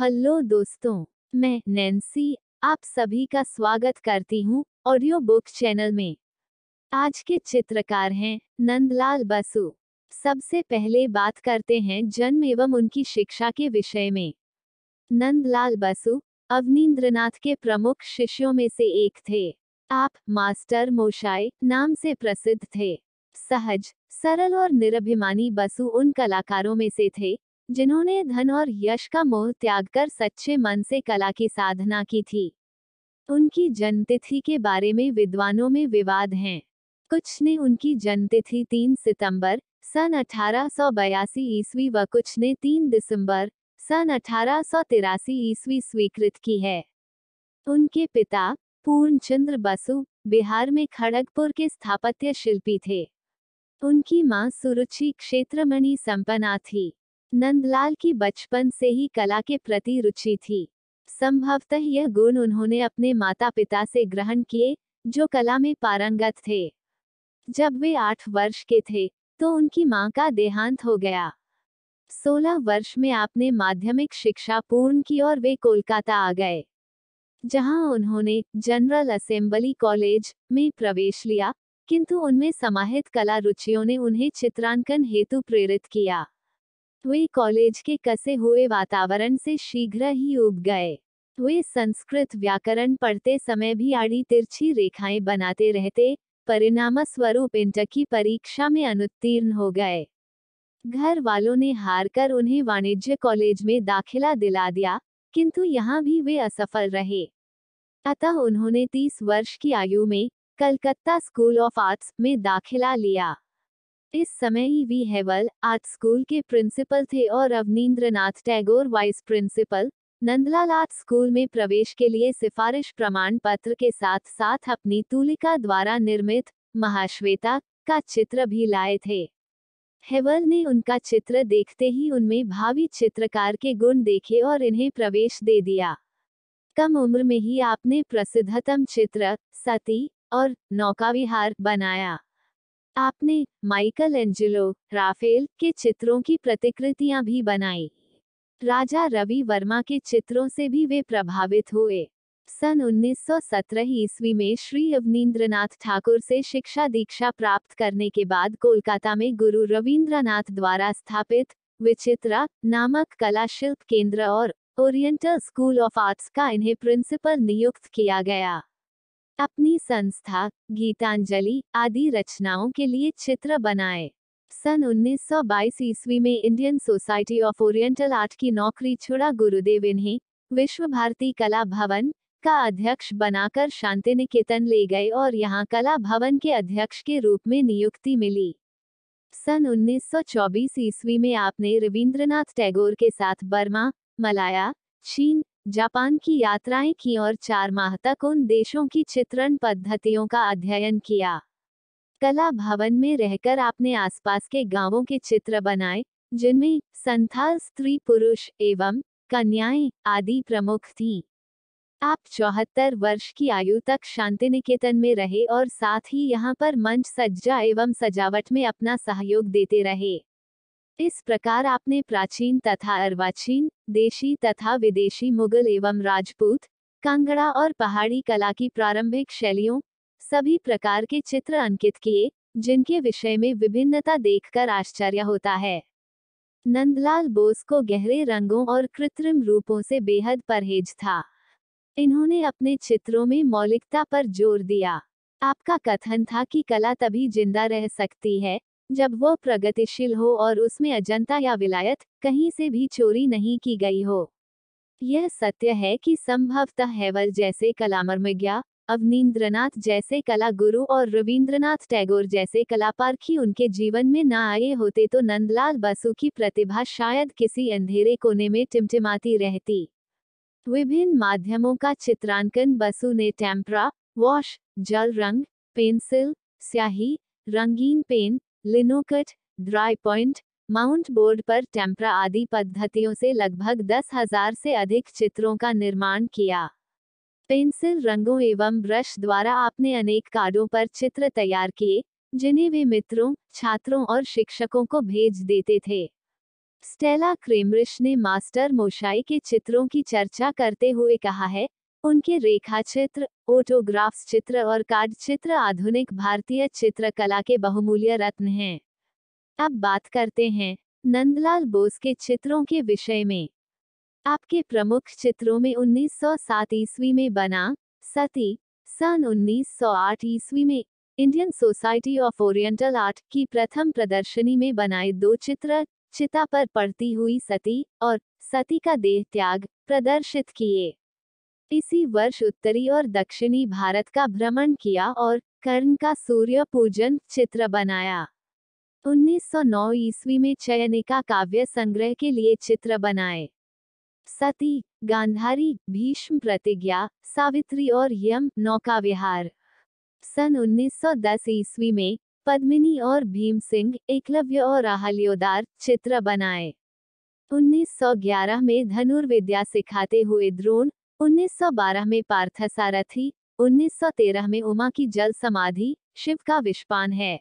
hello दोस्तों मैं Nancy आप सभी का स्वागत करती हूँ ऑडियो बुक चैनल में आज के चित्रकार हैं नंदलाल बसु सबसे पहले बात करते हैं जन्म एवं उनकी शिक्षा के विषय में नंदलाल बसु अवनींद्रनाथ के प्रमुख शिष्यों में से एक थे आप मास्टर मोशाय नाम से प्रसिद्ध थे सहज सरल और निरभिमानी बसु उन कलाकारों में से थे जिन्होंने धन और यश का मोह त्याग कर सच्चे मन से कला की साधना की थी उनकी जन्मतिथि के बारे में विद्वानों में विवाद हैं कुछ ने उनकी जन्मतिथि 3 सितंबर सन अठारह सौ ईस्वी व कुछ ने 3 दिसंबर सन अठारह सौ ईस्वी स्वीकृत की है उनके पिता पूर्णचंद्र बसु बिहार में खड़गपुर के स्थापत्य शिल्पी थे उनकी मां सुरुचि क्षेत्रमणि संपना थी नंदलाल की बचपन से ही कला के प्रति रुचि थी संभवतः यह गुण उन्होंने अपने माता पिता से ग्रहण किए जो कला में पारंगत थे जब वे आठ वर्ष के थे तो उनकी मां का देहांत हो गया सोलह वर्ष में आपने माध्यमिक शिक्षा पूर्ण की और वे कोलकाता आ गए जहां उन्होंने जनरल असेंबली कॉलेज में प्रवेश लिया किंतु उनमें समाहित कला रुचियों ने उन्हें चित्रांकन हेतु प्रेरित किया वे कॉलेज के कसे हुए वातावरण से शीघ्र ही उब गए वे संस्कृत व्याकरण पढ़ते समय भी आड़ी तिरछी रेखाएं बनाते रहते परिणाम स्वरूप इंटकी परीक्षा में अनुत्तीर्ण हो गए घर वालों ने हार कर उन्हें वाणिज्य कॉलेज में दाखिला दिला दिया किंतु यहाँ भी वे असफल रहे अतः उन्होंने तीस वर्ष की आयु में कलकत्ता स्कूल ऑफ आर्ट्स में दाखिला लिया इस समय E V Havell art school के प्रिंसिपल थे और Abanindranath Tagore vice principal Nandalal art school में प्रवेश के लिए सिफारिश प्रमाण पत्र के साथ साथ अपनी तुलिका द्वारा निर्मित महाश्वेता का चित्र भी लाए थे हेवल ने उनका चित्र देखते ही उनमें भावी चित्रकार के गुण देखे और इन्हें प्रवेश दे दिया कम उम्र में ही आपने प्रसिद्धतम चित्र सती और नौकाविहार बनाया आपने माइकल एंजेलो राफेल के चित्रों की प्रतिकृतियां भी बनाई राजा रवि वर्मा के चित्रों से भी वे प्रभावित हुए सन 1917 ईस्वी में श्री अवनीन्द्रनाथ ठाकुर से शिक्षा दीक्षा प्राप्त करने के बाद कोलकाता में गुरु रविंद्रनाथ द्वारा स्थापित विचित्रा नामक कला शिल्प केंद्र और ओरिएंटल स्कूल ऑफ आर्ट्स का इन्हें प्रिंसिपल नियुक्त किया गया अपनी संस्था गीतांजलि आदि रचनाओं के लिए चित्र बनाए सन 1922 सौ ईस्वी में Indian Society of Oriental Art की नौकरी छुड़ा गुरुदेव इन्हें विश्व भारती कला भवन का अध्यक्ष बनाकर शांति निकेतन ले गए और यहां कला भवन के अध्यक्ष के रूप में नियुक्ति मिली सन 1924 सौ ईस्वी में आपने रविंद्रनाथ टैगोर के साथ बर्मा मलाया चीन जापान की यात्राएं की और चार माह तक उन देशों की चित्रण पद्धतियों का अध्ययन किया कला भवन में रहकर आपने आसपास के गांवों के चित्र बनाए जिनमें संथाल स्त्री पुरुष एवं कन्याएं आदि प्रमुख थी आप चौहत्तर वर्ष की आयु तक शांति निकेतन में रहे और साथ ही यहाँ पर मंच सज्जा एवं सजावट में अपना सहयोग देते रहे इस प्रकार आपने प्राचीन तथा अर्वाचीन देशी तथा विदेशी मुगल एवं राजपूत कांगड़ा और पहाड़ी कला की प्रारंभिक शैलियों सभी प्रकार के चित्र अंकित किए जिनके विषय में विभिन्नता देखकर आश्चर्य होता है नंदलाल बोस को गहरे रंगों और कृत्रिम रूपों से बेहद परहेज था इन्होंने अपने चित्रों में मौलिकता पर जोर दिया आपका कथन था कि कला तभी जिंदा रह सकती है जब वो प्रगतिशील हो और उसमें अजंता या विलायत कहीं से भी चोरी नहीं की गई हो यह सत्य है कि संभवतः हैवल जैसे कलामर्मिज्ञा अवनींद्रनाथ जैसे कला गुरु और रविंद्रनाथ टैगोर जैसे कलापारखी उनके जीवन में न आए होते तो नंदलाल बसु की प्रतिभा शायद किसी अंधेरे कोने में टिमटिमाती रहती विभिन्न माध्यमों का चित्रांकन बसु ने टेम्परा वॉश जल रंग पेंसिल स्याही रंगीन pen linocut dry point mount board पर टेम्परा आदि पद्धतियों से लगभग दस हजार से अधिक चित्रों का निर्माण किया पेंसिल रंगों एवं ब्रश द्वारा आपने अनेक कार्डों पर चित्र तैयार किए जिन्हें वे मित्रों छात्रों और शिक्षकों को भेज देते थे स्टेला क्रेमरिश ने मास्टर मोशाई के चित्रों की चर्चा करते हुए कहा है उनके रेखा चित्र ओटोग्राफ्स चित्र और कार्ड चित्र आधुनिक भारतीय चित्रकला के बहुमूल्य रत्न हैं अब बात करते हैं नंदलाल बोस के चित्रों के विषय में आपके प्रमुख चित्रों में 1907 ईस्वी में बना सती सन 1908 ईस्वी में Indian Society of Oriental Art की प्रथम प्रदर्शनी में बनाए दो चित्र चिता पर पड़ती हुई सती और सती का देह त्याग प्रदर्शित किए इसी वर्ष उत्तरी और दक्षिणी भारत का भ्रमण किया और कर्ण का सूर्य पूजन चित्र बनाया 1909 ईस्वी में चयनिका काव्य संग्रह के लिए चित्र बनाए सती गांधारी भीष्म प्रतिज्ञा सावित्री और यम नौका विहार सन 1910 ईस्वी में पद्मिनी और भीम सिंह एकलव्य और आहल्योदार चित्र बनाए 1911 में धनुर्विद्या सिखाते हुए द्रोण 1912 में पार्थसारथी 1913 में उमा की जल समाधि शिव का विष्पान है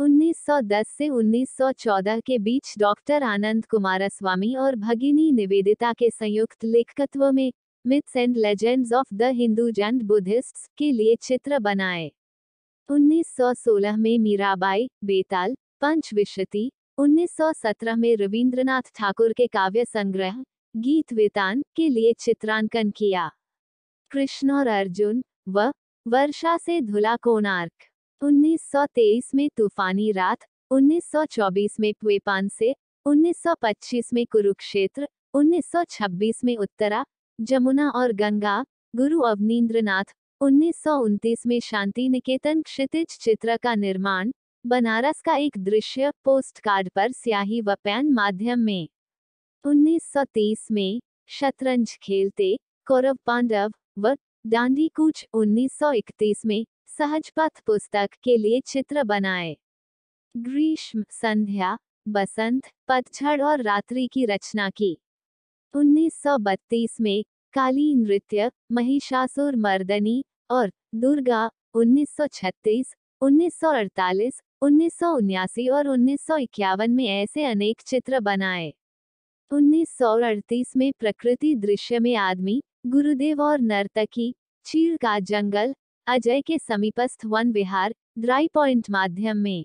1910 से 1914 के बीच डॉक्टर आनंद कुमारस्वामी और भगिनी निवेदिता के संयुक्त लेखकत्व में Myths and Legends of the Hindu and Buddhist के लिए चित्र बनाए 1916 में मीराबाई बेताल पंचविशति 1917 में रविंद्रनाथ ठाकुर के काव्य संग्रह गीत वेतान के लिए चित्रांकन किया कृष्ण और अर्जुन व वर्षा से धुला कोणार्क 1923 में तूफानी रात 1924 में पुएपान से 1925 में कुरुक्षेत्र 1926 में उत्तरा जमुना और गंगा गुरु अवनीन्द्रनाथ उन्नीस में शांति निकेतन क्षितिज चित्र का निर्माण बनारस का एक दृश्य पोस्ट कार्ड पर स्याही व पैन माध्यम में 1930 में शतरंज खेलते कौरव पांडव व डांडी कूच उन्नीस में सहज पथ पुस्तक के लिए चित्र बनाए ग्रीष्म संध्या बसंत पतझड़ और रात्रि की रचना की 1932 में काली नृत्य महिषासुर मर्दनी और दुर्गा 1936, 1948, 1979 और 1951 में ऐसे अनेक चित्र बनाए उन्नीस में प्रकृति दृश्य में आदमी गुरुदेव और नर्तकी चील का जंगल अजय के समीपस्थ वन विहार ड्राई पॉइंट माध्यम में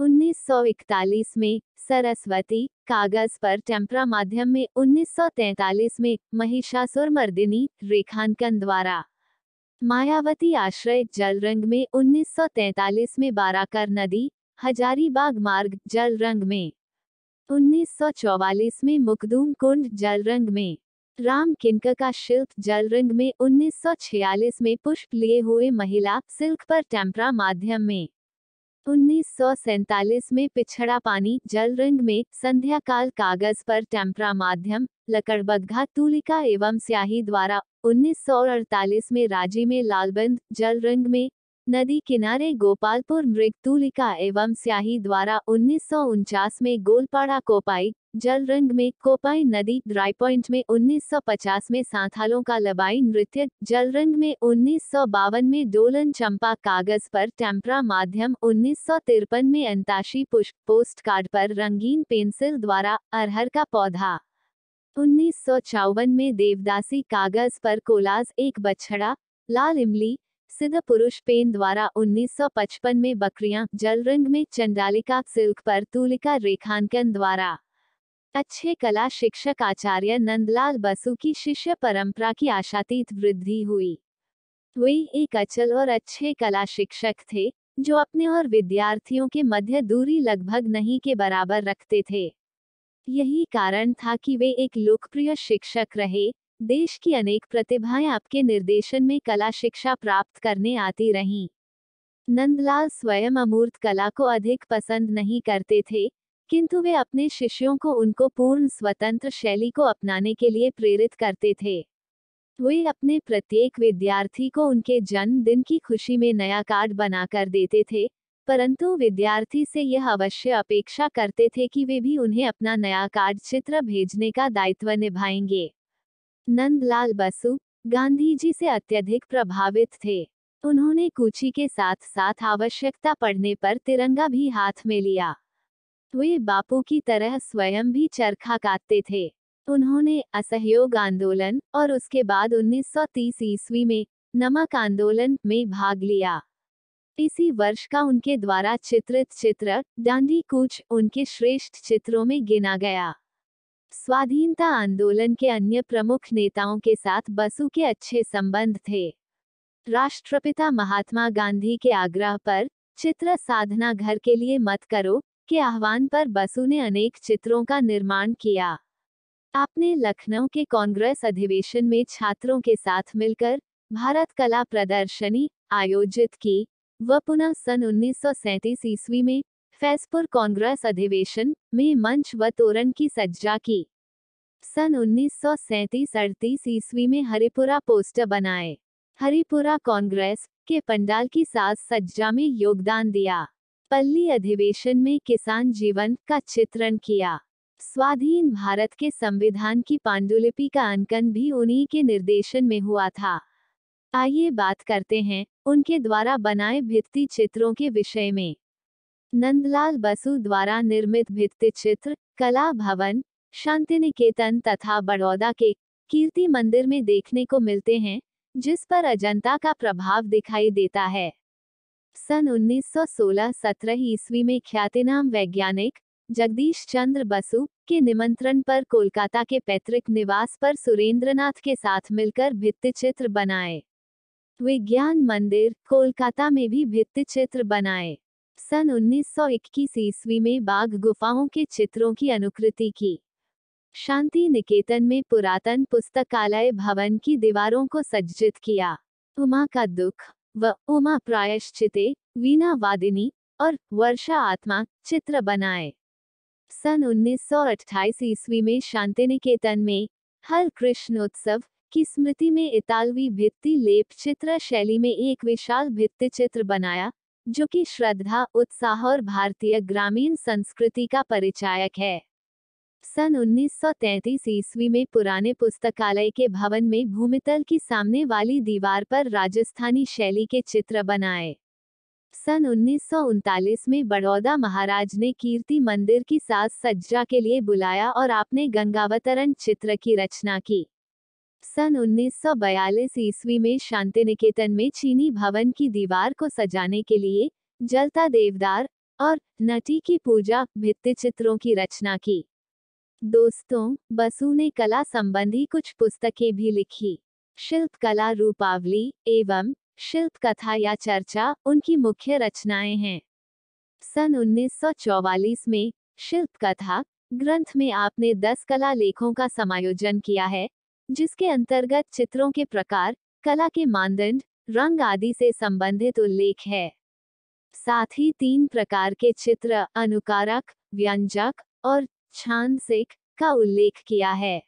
1941 में सरस्वती कागज पर टेम्परा माध्यम में 1943 में महिषासुर मर्दिनी रेखांकन द्वारा मायावती आश्रय जलरंग में 1943 में बाराकर नदी हजारीबाग मार्ग जलरंग में 1944 में मुखदूम कुंड जलरंग में राम किनक का शिल्प जलरंग में 1946 में पुष्प लिए हुए महिला सिल्क पर टेम्परा माध्यम में उन्नीस में पिछड़ा पानी जलरंग में संध्या काल कागज पर टेम्परा माध्यम लकड़बदघा तूलिका एवं स्याही द्वारा 1948 में राजी में लालबंद जलरंग में नदी किनारे गोपालपुर मृगतुलिका एवं स्याही द्वारा उन्नीस में गोलपाड़ा कोपाई जल रंग में कोपाई नदी ड्राई पॉइंट में 1950 में सांथालों का लबाई नृत्य जल रंग में उन्नीस में डोलन चंपा कागज पर टेम्परा माध्यम उन्नीस में अंताशी पुष्प पोस्ट कार्ड पर रंगीन पेंसिल द्वारा अरहर का पौधा उन्नीस में देवदासी कागज पर कोलाज एक बछड़ा लाल इमली सिद्ध पुरुष पेन द्वारा 1955 में बकरियां जल रंग में चंडालिका सिल्क पर तुलिका रेखांकन द्वारा अच्छे कला शिक्षक आचार्य नंदलाल बसु की शिष्य परंपरा की आशातीत वृद्धि हुई वे एक अचल और अच्छे कला शिक्षक थे जो अपने और विद्यार्थियों के मध्य दूरी लगभग नहीं के बराबर रखते थे यही कारण था कि वे एक लोकप्रिय शिक्षक रहे देश की अनेक प्रतिभाएं आपके निर्देशन में कला शिक्षा प्राप्त करने आती रहीं नंदलाल स्वयं अमूर्त कला को अधिक पसंद नहीं करते थे किंतु वे अपने शिष्यों को उनको पूर्ण स्वतंत्र शैली को अपनाने के लिए प्रेरित करते थे वे अपने प्रत्येक विद्यार्थी को उनके जन्मदिन की खुशी में नया कार्ड बनाकर देते थे परंतु विद्यार्थी से यह अवश्य अपेक्षा करते थे कि वे भी उन्हें अपना नया कार्ड चित्र भेजने का दायित्व निभाएंगे नंदलाल बसु गांधी जी से अत्यधिक प्रभावित थे उन्होंने कूची के साथ साथ आवश्यकता पड़ने पर तिरंगा भी हाथ में लिया वे बापू की तरह स्वयं भी चरखा काटते थे उन्होंने असहयोग आंदोलन और उसके बाद 1930 ईस्वी में नमक आंदोलन में भाग लिया इसी वर्ष का उनके द्वारा चित्रित चित्र डांडी कूच उनके श्रेष्ठ चित्रों में गिना गया स्वाधीनता आंदोलन के अन्य प्रमुख नेताओं के साथ बसु के अच्छे संबंध थे राष्ट्रपिता महात्मा गांधी के आग्रह पर चित्र साधना घर के लिए मत करो के आह्वान पर बसु ने अनेक चित्रों का निर्माण किया आपने लखनऊ के कांग्रेस अधिवेशन में छात्रों के साथ मिलकर भारत कला प्रदर्शनी आयोजित की व पुनः सन उन्नीस ईस्वी में फैसपुर कांग्रेस अधिवेशन में मंच व तोरण की सज्जा की सन उन्नीस सौ अड़तीस ईस्वी में हरिपुरा पोस्टर बनाए हरिपुरा कांग्रेस के पंडाल की साज सज्जा में योगदान दिया पल्ली अधिवेशन में किसान जीवन का चित्रण किया स्वाधीन भारत के संविधान की पांडुलिपि का अंकन भी उन्हीं के निर्देशन में हुआ था आइए बात करते हैं उनके द्वारा बनाए भित्ति चित्रों के विषय में नंदलाल बसु द्वारा निर्मित भित्ति चित्र कला भवन शांति निकेतन तथा बड़ौदा के कीर्ति मंदिर में देखने को मिलते हैं जिस पर अजंता का प्रभाव दिखाई देता है सन 1916-17 ईस्वी में ख्यातिनाम वैज्ञानिक जगदीश चंद्र बसु के निमंत्रण पर कोलकाता के पैतृक निवास पर सुरेंद्रनाथ के साथ मिलकर भित्ति चित्र बनाए विज्ञान मंदिर कोलकाता में भी भित्ति चित्र बनाए सन 1921 ईस्वी में बाघ गुफाओं के चित्रों की अनुकृति की शांति निकेतन में पुरातन पुस्तकालय भवन की दीवारों को सज्जित किया उमा का दुख व उमा प्रायश्चिते वीणा वादिनी और वर्षा आत्मा चित्र बनाए सन 1928 ईस्वी में शांति निकेतन में हर कृष्णोत्सव की स्मृति में इतालवी भित्ति लेप चित्र शैली में एक विशाल भित्ति चित्र बनाया जो कि श्रद्धा उत्साह और भारतीय ग्रामीण संस्कृति का परिचायक है सन 1933 ईस्वी में पुराने पुस्तकालय के भवन में भूमितल की सामने वाली दीवार पर राजस्थानी शैली के चित्र बनाए सन उन्नीस में बड़ौदा महाराज ने कीर्ति मंदिर की साज सज्जा के लिए बुलाया और आपने गंगावतरण चित्र की रचना की सन 1942 ईस्वी में शांतिनिकेतन में चीनी भवन की दीवार को सजाने के लिए जलता देवदार और नटी की पूजा भित्ति चित्रों की रचना की दोस्तों बसु ने कला संबंधी कुछ पुस्तकें भी लिखी शिल्प कला रूपावली एवं शिल्प कथा या चर्चा उनकी मुख्य रचनाएं हैं सन 1944 में शिल्प कथा ग्रंथ में आपने दस कला लेखों का समायोजन किया है जिसके अंतर्गत चित्रों के प्रकार कला के मानदंड रंग आदि से संबंधित उल्लेख है साथ ही तीन प्रकार के चित्र अनुकारक व्यंजक और छांसिक का उल्लेख किया है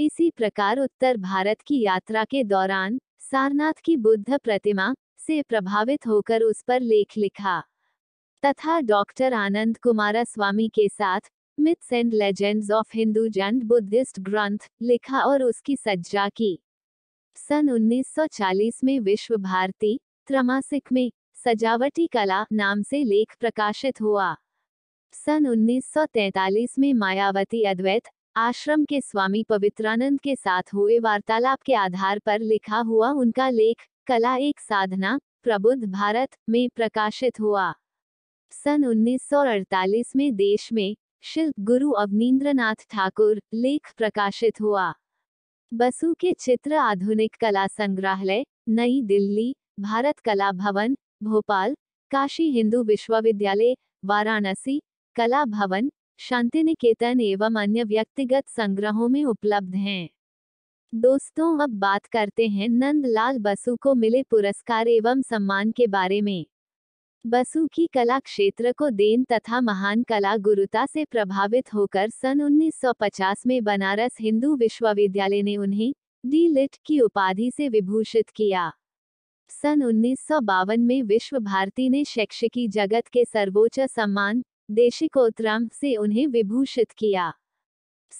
इसी प्रकार उत्तर भारत की यात्रा के दौरान सारनाथ की बुद्ध प्रतिमा से प्रभावित होकर उस पर लेख लिखा तथा डॉक्टर आनंद कुमार स्वामी के साथ Myths and Legends of Hindu and Buddhist ग्रंथ लिखा और उसकी सज्जा की सन 1940 में विश्व भारती त्रमासिक में सजावटी कला नाम से लेख प्रकाशित हुआ सन 1943 में मायावती अद्वैत आश्रम के स्वामी पवित्रानंद के साथ हुए वार्तालाप के आधार पर लिखा हुआ उनका लेख कला एक साधना प्रबुद्ध भारत में प्रकाशित हुआ सन 1948 में देश में शिल्प गुरु अवनीन्द्रनाथ ठाकुर लेख प्रकाशित हुआ बसु के चित्र आधुनिक कला संग्रहालय नई दिल्ली भारत कला भवन भोपाल काशी हिंदू विश्वविद्यालय वाराणसी कला भवन शांतिनिकेतन एवं अन्य व्यक्तिगत संग्रहों में उपलब्ध हैं दोस्तों अब बात करते हैं नंदलाल बसु को मिले पुरस्कार एवं सम्मान के बारे में बसु की कला क्षेत्र को देन तथा महान कला गुरुता से प्रभावित होकर सन 1950 में बनारस हिंदू विश्वविद्यालय ने उन्हें डी लिट की उपाधि से विभूषित किया सन उन्नीस में विश्व भारती ने शैक्षिकी जगत के सर्वोच्च सम्मान देशिकोत्तरम से उन्हें विभूषित किया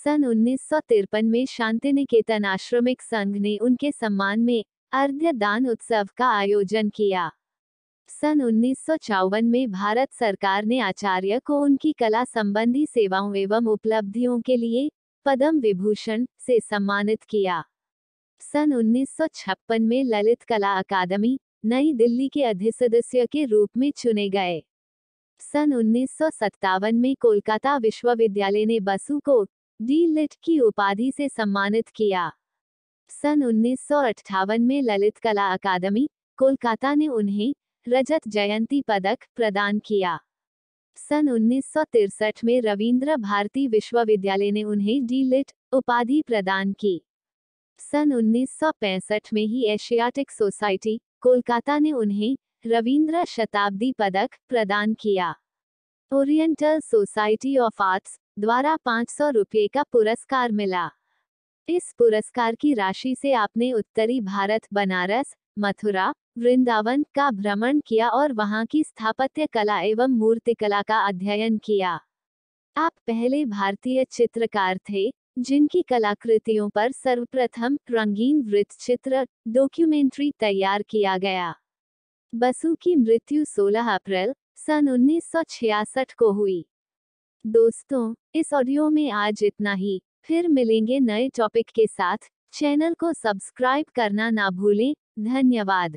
सन उन्नीस में शांति निकेतन आश्रमिक संघ ने उनके सम्मान में अर्घ्य दान उत्सव का आयोजन किया सन उन्नीस में भारत सरकार ने आचार्य को उनकी कला संबंधी सेवाओं एवं उपलब्धियों के लिए पद्म विभूषण से सम्मानित किया सन उन्नीस में ललित कला अकादमी नई दिल्ली के अधिसदस्य के रूप में चुने गए सन उन्नीस में कोलकाता विश्वविद्यालय ने बसु को डी लिट की उपाधि से सम्मानित किया सन उन्नीस में ललित कला अकादमी कोलकाता ने उन्हें रजत जयंती पदक प्रदान किया सन उन्नीस में रविंद्र भारती विश्वविद्यालय ने उन्हें डी लिट उपाधि प्रदान की सन उन्नीस में ही एशियाटिक सोसाइटी कोलकाता ने उन्हें रविंद्र शताब्दी पदक प्रदान किया ओरिएंटल सोसाइटी ऑफ आर्ट्स द्वारा पाँच रुपये का पुरस्कार मिला इस पुरस्कार की राशि से आपने उत्तरी भारत बनारस मथुरा वृंदावन का भ्रमण किया और वहां की स्थापत्य कला एवं मूर्तिकला का अध्ययन किया आप पहले भारतीय चित्रकार थे जिनकी कलाकृतियों पर सर्वप्रथम रंगीन वृत्त चित्र डॉक्यूमेंट्री तैयार किया गया बसु की मृत्यु 16 अप्रैल सन 1966 को हुई दोस्तों इस ऑडियो में आज इतना ही फिर मिलेंगे नए टॉपिक के साथ चैनल को सब्सक्राइब करना ना भूलें धन्यवाद